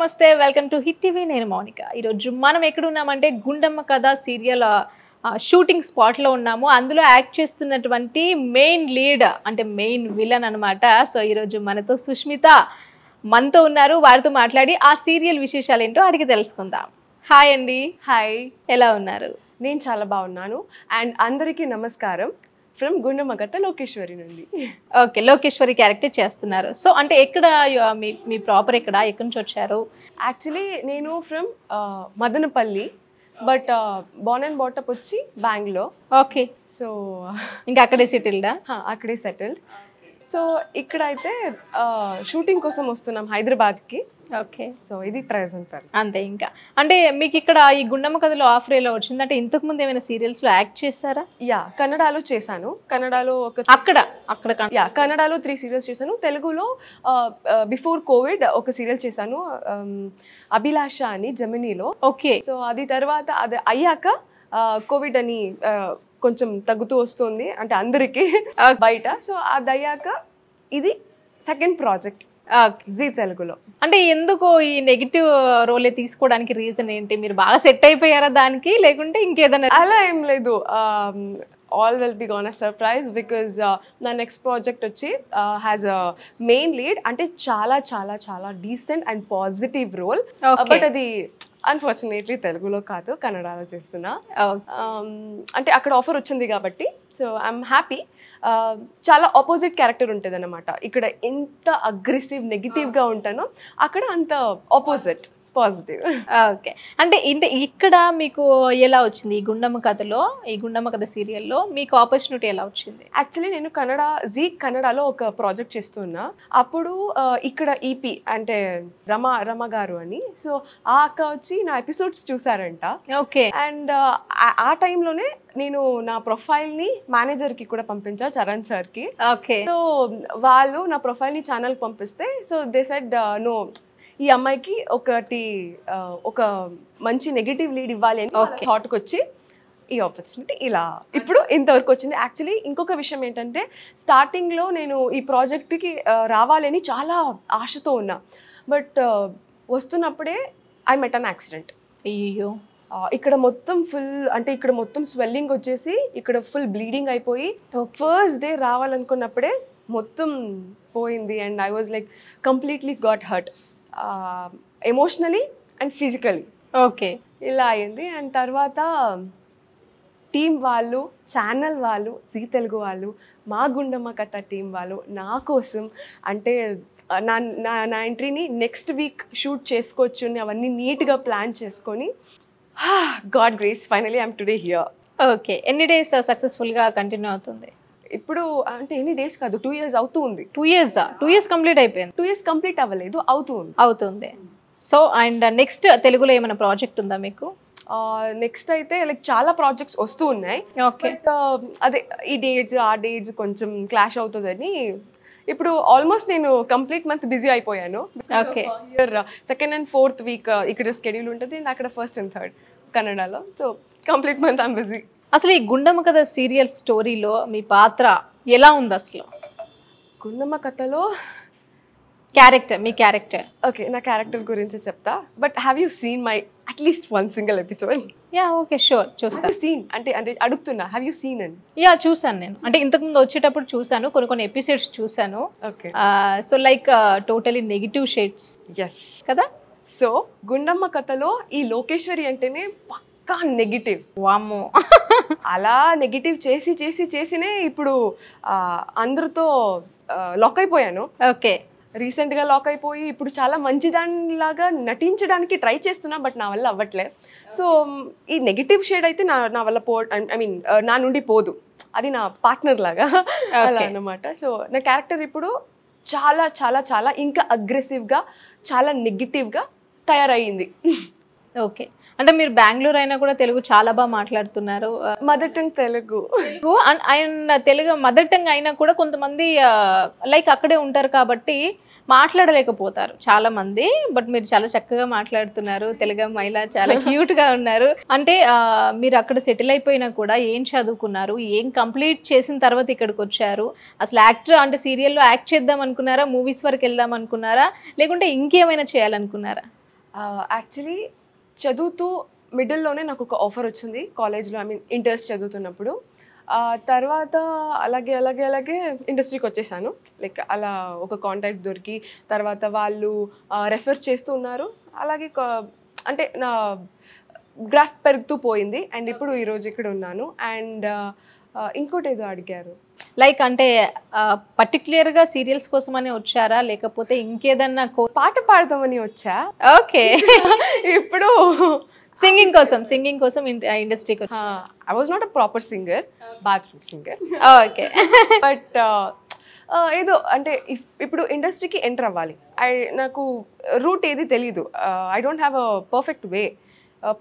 నమస్తే welcome to hit TV నేను మౌనిక ఈరోజు మనం ఎక్కడున్నామంటే గుండమ్మ కథ సీరియల్ షూటింగ్ స్పాట్లో ఉన్నాము అందులో యాక్ట్ చేస్తున్నటువంటి మెయిన్ లీడ్ అంటే మెయిన్ విలన్ అనమాట సో ఈరోజు మనతో సుష్మిత మనతో ఉన్నారు వారితో మాట్లాడి ఆ సీరియల్ విశేషాలు ఏంటో అడిగి తెలుసుకుందాం హాయ్ అండి హాయ్ ఎలా ఉన్నారు నేను చాలా బాగున్నాను అండ్ అందరికీ నమస్కారం ఫ్రమ్ గుండమగత లోకేశ్వరి నుండి ఓకే లోకేశ్వరి క్యారెక్టర్ చేస్తున్నారు సో అంటే ఎక్కడ మీ మీ ప్రాపర్ ఎక్కడ ఎక్కడి నుంచి వచ్చారు యాక్చువల్లీ నేను from Madanapalle but born and brought up వచ్చి బ్యాంగ్లూర్ ఓకే సో ఇంకా అక్కడే సెటిల్డా అక్కడే సెటిల్డ్ సో ఇక్కడైతే షూటింగ్ కోసం వస్తున్నాం హైదరాబాద్కి ఓకే సో ఇది ప్రెసెంట్ అంతే ఇంకా అంటే మీకు ఇక్కడ ఈ గుండమ్మ కథలో ఆఫర్ ఎలా వచ్చింది అంటే ఇంతకు ముందు ఏమైనా సీరియల్స్ లో యాక్ట్ చేస్తారా యా కన్నడలో చేశాను కన్నడలో ఒక అక్కడ అక్కడ యా కన్నడలో త్రీ సీరియల్స్ చేశాను తెలుగులో బిఫోర్ కోవిడ్ ఒక సీరియల్ చేశాను అభిలాష అని జమినీలో ఓకే సో అది తర్వాత అది అయ్యాక కోవిడ్ అని కొంచెం తగ్గుతూ వస్తుంది అంటే అందరికీ బయట సో అది అయ్యాక ఇది సెకండ్ ప్రాజెక్ట్ జీ తెలుగులో అంటే ఎందుకు ఈ నెగిటివ్ రోల్ తీసుకోవడానికి రీజన్ ఏంటి మీరు బాగా సెట్ అయిపోయారా దానికి లేకుంటే ఇంకేదైనా అలా ఏం లేదు all will be gonna surprise because నా నెక్స్ట్ ప్రాజెక్ట్ వచ్చి హ్యాస్ అ మెయిన్ లీడ్ అంటే చాలా చాలా చాలా decent and positive role but అది అన్ఫార్చునేట్లీ తెలుగులో కాదు కన్నడలో చేస్తున్నా oh. um, అంటే అక్కడ ఆఫర్ వచ్చింది కాబట్టి సో ఐఎమ్ హ్యాపీ చాలా ఆపోజిట్ క్యారెక్టర్ ఉంటుంది అనమాట ఇక్కడ ఎంత అగ్రెసివ్ నెగిటివ్గా ah. ఉంటానో అక్కడ అంత ఆపోజిట్ పాజిటివ్ ఓకే అంటే ఇంత ఇక్కడ మీకు ఎలా వచ్చింది ఈ గుండమ్మ కథలో ఈ గుండమ్మ కథ సీరియల్లో మీకు ఆపర్చునిటీ ఎలా వచ్చింది యాక్చువల్లీ నేను కన్నడ జీ కన్నడలో ఒక ప్రాజెక్ట్ చేస్తున్నా అప్పుడు ఇక్కడ ఈపీ e అంటే రమ రమ గారు అని సో ఆ అక్క వచ్చి నా ఎపిసోడ్స్ చూసారంట ఓకే అండ్ ఆ టైంలోనే నేను నా ప్రొఫైల్ ని మేనేజర్ కి కూడా పంపించా చరణ్ సార్ కి సో వాళ్ళు నా ప్రొఫైల్ ని ఛానల్ పంపిస్తే సో దే సెడ్ నో ఈ అమ్మాయికి ఒకటి ఒక మంచి నెగిటివ్ లీడ్ ఇవ్వాలి అని థాట్కి వచ్చి ఈ ఆపర్చునిటీ ఇలా ఇప్పుడు ఇంతవరకు వచ్చింది యాక్చువల్లీ ఇంకొక విషయం ఏంటంటే స్టార్టింగ్లో నేను ఈ ప్రాజెక్ట్కి రావాలని చాలా ఆశతో ఉన్నా బట్ వస్తున్నప్పుడే ఐ మెట్ అన్ యాక్సిడెంట్ అయ్యో ఇక్కడ మొత్తం ఫుల్ అంటే ఇక్కడ మొత్తం స్వెల్లింగ్ వచ్చేసి ఇక్కడ ఫుల్ బ్లీడింగ్ అయిపోయి ఫస్ట్ డే రావాలనుకున్నప్పుడే మొత్తం పోయింది and I was like completely got hurt emotionally and physically okay ఇలా అయింది అండ్ తర్వాత టీం వాళ్ళు ఛానల్ వాళ్ళు జీ తెలుగు వాళ్ళు మా గుండమ్మ కథ టీం వాళ్ళు నా కోసం అంటే నా నా నా ఎంట్రీని నెక్స్ట్ వీక్ షూట్ చేసుకోవచ్చు అవన్నీ నీట్గా ప్లాన్ చేసుకొని God grace finally I'm today here okay ఎన్ని డేస్ సక్సెస్ఫుల్గా కంటిన్యూ అవుతుంది ఇప్పుడు అంటే ఎన్ని డేస్ కాదు టూ ఇయర్స్ అవుతూ ఉంది two years two years complete అయిపోయింది టూ ఇయర్స్ కంప్లీట్ అవ్వలేదు అవుతూ అవుతుంది సో అండ్ నెక్స్ట్ తెలుగులో ఏమైనా ప్రాజెక్ట్ ఉందా మీకు నెక్స్ట్ అయితే లైక్ చాలా ప్రాజెక్ట్స్ వస్తూ ఉన్నాయి ఓకే uh, అదే ఈ డేట్స్ ఆ డేట్స్ కొంచెం క్లాష్ అవుతుందని ఇప్పుడు ఆల్మోస్ట్ నేను కంప్లీట్ మంత్ బిజీ అయిపోయాను year second and fourth week ఇక్కడ స్కెడ్యూల్ ఉంటుంది అక్కడ ఫస్ట్ అండ్ థర్డ్ కన్నడలో so complete month I'm busy అసలు ఈ గుండమ్మ కథ సీరియల్ స్టోరీలో మీ పాత్ర ఎలా ఉంది అసలు గుండమ్మ కథలో క్యారెక్టర్ మీ క్యారెక్టర్ ఓకే నా క్యారెక్టర్ గురించి చెప్తా but have you seen my at least one single episode yeah okay sure చూస్తాను సీన్ అంటే అంటే అడుగుతున్నా have you seen and yeah చూసాను నేను అంటే ఇంతకుముందు వచ్చేటప్పుడు చూసాను కొన్ని కొన్ని ఎపిసోడ్స్ చూసాను okay so like totally negative shades yes కదా సో గుండమ్మ కథలో ఈ లోకేశ్వరి అంటేనే పక్క పక్కా నెగిటివ్ వామో అలా నెగిటివ్ చేసి చేసి చేసినే ఇప్పుడు అందరితో లాక్ అయిపోయాను ఓకే రీసెంట్గా లాక్ అయిపోయి ఇప్పుడు చాలా మంచి దానిలాగా నటించడానికి ట్రై చేస్తున్నా బట్ నా వల్ల అవ్వట్లే సో ఈ నెగిటివ్ షేడ్ అయితే నా నా వల్ల పో ఐ మీన్ నా నుండి పోదు అది నా పార్ట్నర్ లాగా అలా అనమాట సో నా క్యారెక్టర్ ఇప్పుడు చాలా చాలా చాలా ఇంకా అగ్రెసివ్గా చాలా నెగిటివ్గా తయారయ్యింది ఓకే అంటే మీరు బెంగళూరు అయినా కూడా తెలుగు చాలా బాగా మాట్లాడుతున్నారు mother uh, tongue Telugu Telugu and Telugu mother tongue అయినా కూడా కొంతమంది లైక్ uh, అక్కడే ఉంటారు కాబట్టి మాట్లాడలేకపోతారు చాలా మంది బట్ మీరు చాలా చక్కగా మాట్లాడుతున్నారు తెలుగు మహిళ చాలా క్యూట్ గా ఉన్నారు అంటే uh, మీరు అక్కడ సెటిల్ అయిపోయినా కూడా ఏం చదువుకున్నారు ఏం కంప్లీట్ చేసిన తర్వాత ఇక్కడికి వచ్చారు అసలు యాక్టర్ అంటే సీరియల్లో యాక్ట్ చేద్దాం అనుకున్నారా మూవీస్ వరకు వెళ్దాం అనుకున్నారా లేకుంటే ఇంకేమైనా చేయాలనుకున్నారా యాక్చువల్లీ చదువుతూ మిడిల్లోనే నాకు ఒక ఆఫర్ వచ్చింది కాలేజ్లో ఐ మీన్ ఇంటర్స్ చదువుతున్నప్పుడు తర్వాత అలాగే అలాగే అలాగే ఇండస్ట్రీకి వచ్చేసాను లైక్ అలా ఒక కాంటాక్ట్ దొరికి తర్వాత వాళ్ళు రెఫర్ చేస్తూ ఉన్నారు అలాగే అంటే నా గ్రాఫ్ పెరుగుతూ పోయింది అండ్ ఇప్పుడు ఈరోజు ఇక్కడ ఉన్నాను అండ్ ఇంకోటి ఏదో అడిగారు లైక్ అంటే పర్టికులర్గా సీరియల్స్ కోసమని వచ్చారా లేకపోతే ఇంకేదన్నా పాట పాడదామని వచ్చా ఓకే ఇప్పుడు సింగింగ్ కోసం సింగింగ్ కోసం ఇండస్ట్రీ కోసం I was not a proper singer bathroom singer okay but ఏదో అంటే ఇప్పుడు ఇండస్ట్రీకి ఎంటర్ అవ్వాలి ఐ నాకు రూట్ ఏది తెలీదు I don't have a perfect way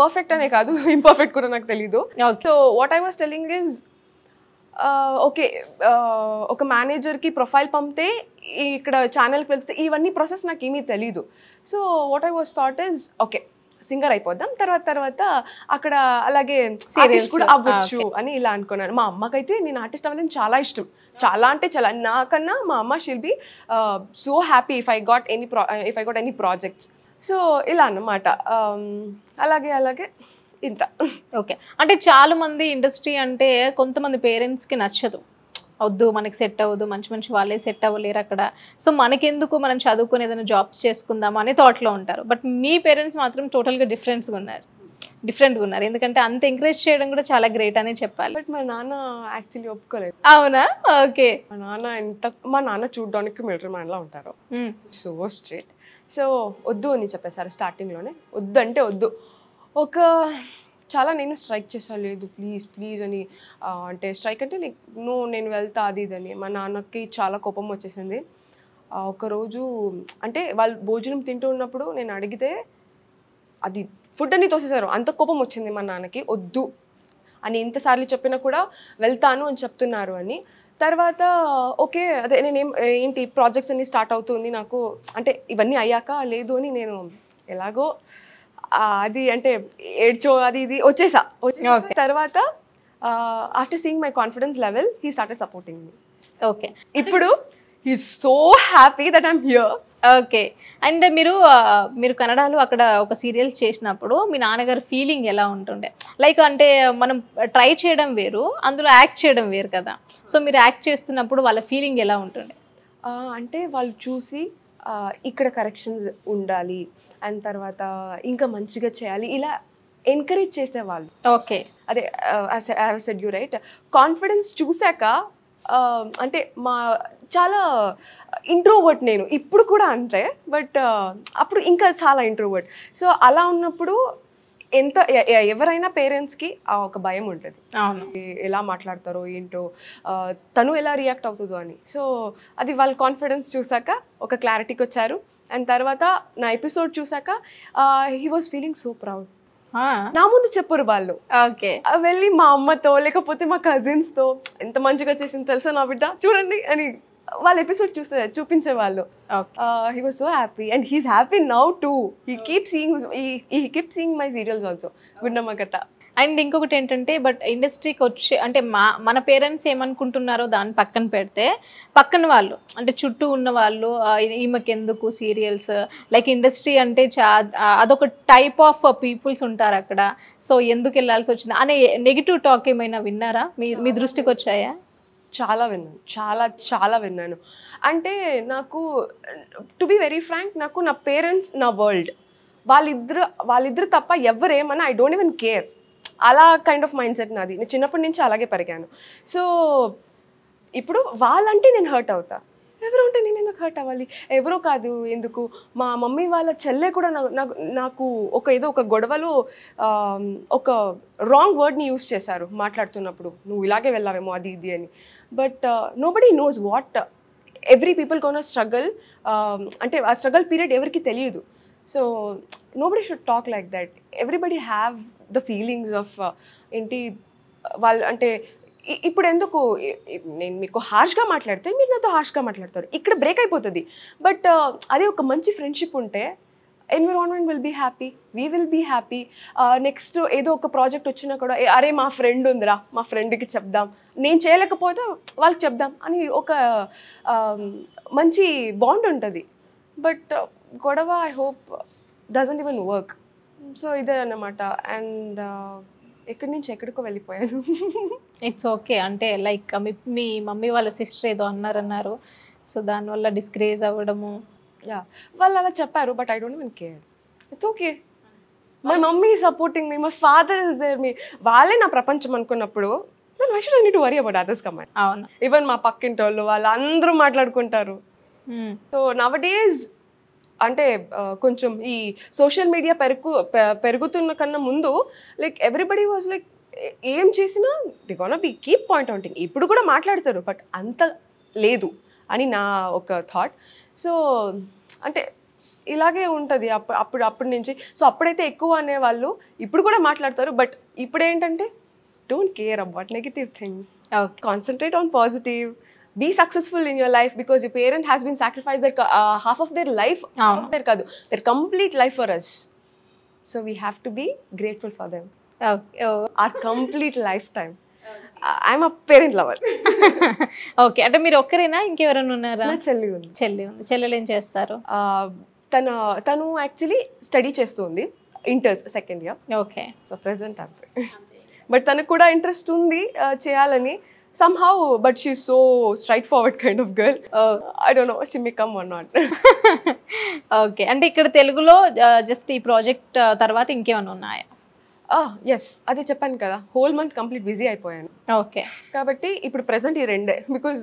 perfect అనే కాదు ఇంపర్ఫెక్ట్ కూడా నాకు తెలీదు so what I was telling is okay ఒక మేనేజర్కి ప్రొఫైల్ పంపితే ఇక్కడ ఛానల్కి వెళ్తే ఇవన్నీ ప్రాసెస్ నాకు ఏమీ తెలీదు so what I was thought is okay singer అయిపోద్దాం తర్వాత తర్వాత అక్కడ అలాగే సీరియల్స్ కూడా అవ్వచ్చు అని ఇలా అనుకున్నాను మా అమ్మకైతే నేను ఆర్టిస్ట్ అవ్వడం చాలా ఇష్టం చాలా అంటే చాలా నాకన్నా మా అమ్మ she'll be so happy if I got any if I got any projects so ఇలా అన్నమాట అలాగే అలాగే ఇంత ఓకే అంటే చాలా మంది ఇండస్ట్రీ అంటే కొంతమంది పేరెంట్స్కి నచ్చదు వద్దు మనకి సెట్ అవ్వదు మంచి మంచి వాళ్ళే సెట్ అవ్వలేరు అక్కడ సో మనకెందుకు మనం చదువుకుని ఏదైనా జాబ్స్ చేసుకుందాము అనే థాట్లో ఉంటారు బట్ మీ పేరెంట్స్ మాత్రం టోటల్గా డిఫరెన్స్గా ఉన్నారు డిఫరెంట్గా ఉన్నారు ఎందుకంటే అంత ఎంకరేజ్ చేయడం కూడా చాలా గ్రేట్ అనే చెప్పాలి బట్ మా నాన్న యాక్చువల్లీ ఒప్పుకోలేదు అవునా ఓకే మా నాన్న ఎంత మా నాన్న చూడడానికి మిలిటరీ మ్యాన్లో ఉంటారు సో స్ట్రేట్ సో వద్దు అని చెప్పేసారు స్టార్టింగ్లోనే వద్దు అంటే వద్దు ఒక చాలా నేను స్ట్రైక్ చేసా లేదు ప్లీజ్ ప్లీజ్ అని అంటే స్ట్రైక్ అంటే లైక్ నువ్వు నేను వెళ్తా అది ఇదని మా నాన్నకి చాలా కోపం వచ్చేసింది ఒకరోజు అంటే వాళ్ళు భోజనం తింటూ ఉన్నప్పుడు నేను అడిగితే అది ఫుడ్ అని తోసేసారు అంత కోపం వచ్చింది మా నాన్నకి వద్దు అని ఇంతసార్లు చెప్పినా కూడా వెళ్తాను అని చెప్తున్నారు అని తర్వాత ఓకే అదే నేనేం ఏంటి ప్రాజెక్ట్స్ అన్నీ స్టార్ట్ అవుతుంది నాకు అంటే ఇవన్నీ అయ్యాక లేదు అని నేను ఎలాగో అది అంటే ఏడ్చో అది ఇది వచ్చేసా వచ్చే తర్వాత after seeing my confidence level he started supporting me okay ఇప్పుడు he so happy that I'm here okay and మీరు మీరు కన్నడలో అక్కడ ఒక సీరియల్ చేసినప్పుడు మీ నాన్నగారు ఫీలింగ్ ఎలా ఉంటుండే లైక్ అంటే మనం ట్రై చేయడం వేరు అందులో యాక్ట్ చేయడం వేరు కదా సో మీరు యాక్ట్ చేస్తున్నప్పుడు వాళ్ళ ఫీలింగ్ ఎలా ఉంటుండే అంటే వాళ్ళు చూసి ఇక్కడ కరెక్షన్స్ ఉండాలి అండ్ తర్వాత ఇంకా మంచిగా చేయాలి ఇలా ఎంకరేజ్ చేసేవాళ్ళు ఓకే అదే సెడ్ యూ రైట్ కాన్ఫిడెన్స్ చూశాక అంటే మా చాలా ఇంట్రోవర్ట్ నేను ఇప్పుడు కూడా అంటే బట్ అప్పుడు ఇంకా చాలా ఇంట్రోవర్ట్ సో అలా ఉన్నప్పుడు ఎంత ఎవరైనా పేరెంట్స్కి ఆ ఒక భయం ఉంటుంది ఎలా మాట్లాడతారో ఏంటో తను ఎలా రియాక్ట్ అవుతుందో అని సో అది వాళ్ళ కాన్ఫిడెన్స్ చూసాక ఒక క్లారిటీకి వచ్చారు అండ్ తర్వాత నా ఎపిసోడ్ చూసాక he was feeling so proud నా ముందు చెప్పరు వాళ్ళు ఓకే వెళ్ళి మా అమ్మతో లేకపోతే మా కజిన్స్తో ఎంత మంచిగా చేసింది తెలుసా నా బిడ్డ చూడండి అని వాళ్ళ ఎపిసోడ్ చూసే చూపించేవాళ్ళు he was so happy and he's happy now too he keep seeing he keep seeing my serials also Gundamma Katha and ఇంకొకటి ఏంటంటే బట్ ఇండస్ట్రీకి వచ్చే అంటే మా మన పేరెంట్స్ ఏమనుకుంటున్నారో దాన్ని పక్కన పెడితే పక్కన వాళ్ళు అంటే చుట్టూ ఉన్న వాళ్ళు ఈమెకి ఎందుకు సీరియల్స్ లైక్ ఇండస్ట్రీ అంటే చా అదొక టైప్ ఆఫ్ పీపుల్స్ ఉంటారు అక్కడ సో ఎందుకు వెళ్ళాల్సి వచ్చింది అనే నెగిటివ్ టాక్ ఏమైనా విన్నారా మీ మీ దృష్టికి వచ్చాయా చాలా విన్నాను చాలా చాలా విన్నాను అంటే నాకు టు బి వెరీ ఫ్రాంక్ నాకు నా పేరెంట్స్ నా వరల్డ్ వాళ్ళిద్దరు వాళ్ళిద్దరు తప్ప ఎవరేమన్నా ఐ డోంట్ ఈవెన్ కేర్ అలా కైండ్ ఆఫ్ మైండ్ సెట్ నాది నేను చిన్నప్పటి నుంచి అలాగే పెరిగాను సో ఇప్పుడు వాళ్ళంటే నేను హర్ట్ అవుతాను ఎవరు ఉంటే నేను ఎందుకు హర్ట్ అవ్వాలి ఎవరో కాదు ఎందుకు మా మమ్మీ వాళ్ళ చెల్లె కూడా నాకు నాకు ఒక ఏదో ఒక గొడవలో ఒక రాంగ్ వర్డ్ని యూస్ చేశారు మాట్లాడుతున్నప్పుడు నువ్వు ఇలాగే వెళ్ళావేమో అది ఇది అని but nobody knows what every people కోన్ స్ట్రగల్ అంటే ఆ స్ట్రగల్ పీరియడ్ ఎవరికి తెలియదు somebody should talk like that everybody have the feelings of ఏంటి వాళ్ళు అంటే ఇప్పుడు ఎందుకు నేను మీకు హార్ష్గా మాట్లాడితే మీరు నాతో హార్ష్గా మాట్లాడతారు ఇక్కడ బ్రేక్ అయిపోతుంది బట్ అదే ఒక మంచి ఫ్రెండ్షిప్ ఉంటే environment will be happy we will be happy next ఏదో ఒక ప్రాజెక్ట్ వచ్చినా కూడా అరే మా ఫ్రెండ్ ఉందిరా మా ఫ్రెండ్కి చెప్దాం నేను చేయలేకపోతే వాళ్ళకి చెప్దాం అని ఒక మంచి బాండ్ ఉంటుంది బట్ గొడవ I hope doesn't even work so ఇదే అన్నమాట అండ్ ఎక్కడి నుంచి ఎక్కడికో వెళ్ళిపోయాను ఇట్స్ ఓకే అంటే లైక్ మీ మీ మమ్మీ వాళ్ళ సిస్టర్ ఏదో అన్నారన్నారు సో దానివల్ల డిస్క్రేజ్ అవ్వడము యా వాళ్ళు అలా చెప్పారు but I don't mean care it's okay my mummy supporting me my father is there మీ వాళ్ళే నా ప్రపంచం అనుకున్నప్పుడు దాని వరీ అబౌట్ అదర్స్ కమాండ్ అవును ఈవెన్ మా పక్కింటి వాళ్ళు వాళ్ళు అందరూ మాట్లాడుకుంటారు సో నవ డేస్ అంటే కొంచెం ఈ సోషల్ మీడియా పెరుగు పెరుగుతున్న కన్నా ముందు లైక్ ఎవ్రీబడి వాజ్ లైక్ ఏం చేసినా they gonna be keep point outing ఇప్పుడు కూడా మాట్లాడతారు బట్ అంత లేదు అని నా ఒక థాట్ సో అంటే ఇలాగే ఉంటుంది అప్పుడు అప్పుడు అప్పటి నుంచి సో అప్పుడైతే ఎక్కువ అనేవాళ్ళు ఇప్పుడు కూడా మాట్లాడతారు బట్ ఇప్పుడు ఏంటంటే don't care about negative things concentrate on positive be successful in your life because you parent has been sacrifice their half of their life their కాదు their complete life for us so we have to be grateful for them our complete lifetime I'm a parent lover okay అంటే మీరు ఒక్కరేనా ఇంకెవరైనా ఉన్నారా చెల్లి ఉంది చెల్లి ఉంది చెల్లెలు ఏం చేస్తారు uh, తను తను యాక్చువల్లీ స్టడీ చేస్తుంది ఇంటర్స్ second year okay so present అంతే బట్ తనకు కూడా ఇంట్రెస్ట్ ఉంది uh, చేయాలని somehow, but she's so straightforward kind of girl. Uh, I don't know, she may come or not. Okay అంటే ఇక్కడ తెలుగులో జస్ట్ uh, ఈ ప్రాజెక్ట్ uh, తర్వాత ఇంకేమైనా ఉన్నాయా ఎస్ ah, అదే చెప్పాను కదా హోల్ మంత్ కంప్లీట్ బిజీ అయిపోయాను ఓకే కాబట్టి ఇప్పుడు ప్రెసెంట్ ఈ రెండే బికాజ్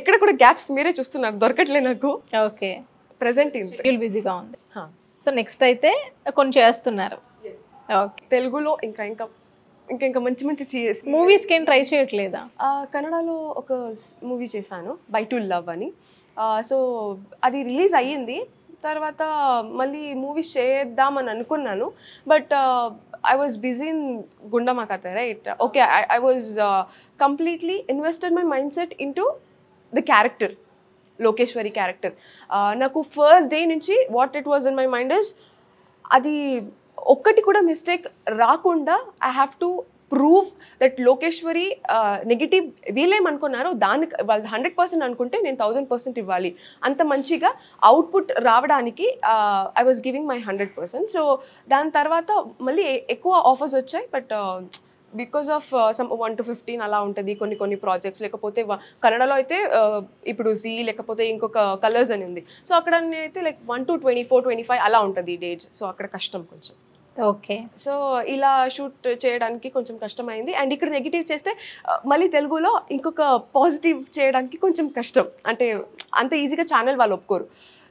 ఎక్కడ కూడా గ్యాప్స్ మీరే చూస్తున్నారు దొరకట్లే నాకు ఓకే ప్రెసెంట్ షెడ్యూల్ బిజీగా ఉంది సో నెక్స్ట్ అయితే కొన్ని చేస్తున్నారు ఓకే తెలుగులో ఇంకా ఇంకా ఇంకా ఇంకా మంచి మంచి మూవీస్కి ట్రై చేయట్లేదా కన్నడలో ఒక మూవీ చేశాను బై టు లవ్ అని సో అది రిలీజ్ అయ్యింది తర్వాత మళ్ళీ మూవీస్ చేద్దామని అనుకున్నాను but I was busy in Gundamma Katha right okay I was completely invested my mind set into the character Lokeshwari character నాకు ఫస్ట్ డే నుంచి what it was in my mind is అది ఒక్కటి కూడా మిస్టేక్ రాకుండా I have to prove that Lokeshwari negative వీలేమనుకున్నారో దానికి వాళ్ళు hundred percent అనుకుంటే నేను థౌజండ్ పర్సెంట్ ఇవ్వాలి అంత మంచిగా అవుట్పుట్ రావడానికి I was giving my hundred percent so దాని తర్వాత మళ్ళీ ఎక్కువ ఆఫర్స్ వచ్చాయి but because of some one to fifteen అలా ఉంటుంది కొన్ని కొన్ని ప్రాజెక్ట్స్ లేకపోతే కన్నడలో అయితే ఇప్పుడు జీ లేకపోతే ఇంకొక కలర్స్ అని ఉంది సో అక్కడ అయితే like one to twenty four twenty five అలా ఉంటుంది డేట్ సో అక్కడ కష్టం కొంచెం ఓకే సో ఇలా షూట్ చేయడానికి కొంచెం కష్టమైంది అండ్ ఇక్కడ నెగిటివ్ చేస్తే మళ్ళీ తెలుగులో ఇంకొక పాజిటివ్ చేయడానికి కొంచెం కష్టం అంటే అంత ఈజీగా ఛానల్ వాళ్ళు ఒప్పుకోరు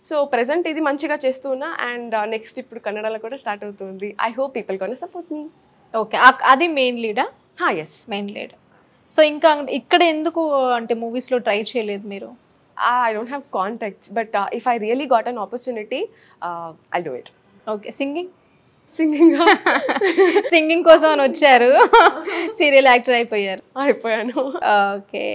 సో ప్రజెంట్ ఇది మంచిగా చేస్తున్నా అండ్ నెక్స్ట్ ఇప్పుడు కన్నడలో కూడా స్టార్ట్ అవుతుంది ఐ హోప్ పీపుల్ కొన సపోర్ట్ మీ ఓకే అది మెయిన్ లీడా ఎస్ మెయిన్ లీడ్ సో ఇంకా ఇక్కడ ఎందుకు అంటే మూవీస్లో ట్రై చేయలేదు మీరు I don't have contacts but if I really got an opportunity I do it okay singing singing singing కోసం అని వచ్చారు సీరియల్ యాక్టర్ అయిపోయారు అయిపోయాను okay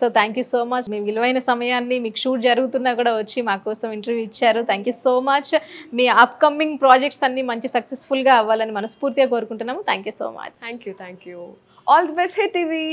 so thank you so much మీ విలువైన సమయాన్ని మీకు షూట్ జరుగుతున్నా కూడా వచ్చి మా కోసం ఇంటర్వ్యూ ఇచ్చారు థ్యాంక్ యూ సో మచ్ మీ అప్కమింగ్ ప్రాజెక్ట్స్ అన్ని మంచి సక్సెస్ఫుల్గా అవ్వాలని మనస్ఫూర్తిగా కోరుకుంటున్నాము thank you so much thank you thank you all the best hey TV